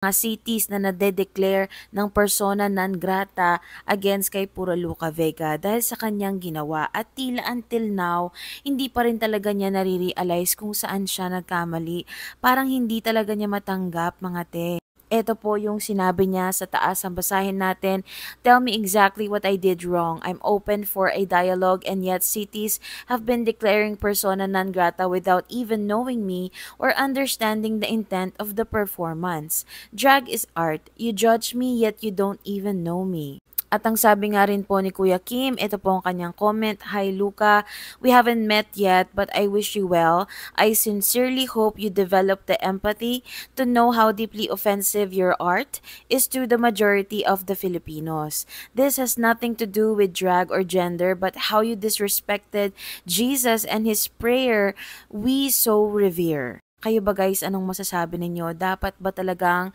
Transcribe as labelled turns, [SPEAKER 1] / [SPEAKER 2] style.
[SPEAKER 1] mga cities na nade-declare ng persona non grata against kay Pura Luca Vega dahil sa kanyang ginawa at tila until now hindi pa rin talaga niya nare-realize kung saan siya nagkamali parang hindi talaga niya matanggap mga te ito po yung sinabi niya sa taas ang basahin natin. Tell me exactly what I did wrong. I'm open for a dialogue and yet cities have been declaring persona non grata without even knowing me or understanding the intent of the performance. Drag is art. You judge me yet you don't even know me. At ang sabi nga rin po ni Kuya Kim, ito po ang kanyang comment, Hi Luca, we haven't met yet but I wish you well. I sincerely hope you develop the empathy to know how deeply offensive your art is to the majority of the Filipinos. This has nothing to do with drag or gender but how you disrespected Jesus and His prayer we so revere. Kayo ba guys, anong masasabi ninyo? Dapat ba talagang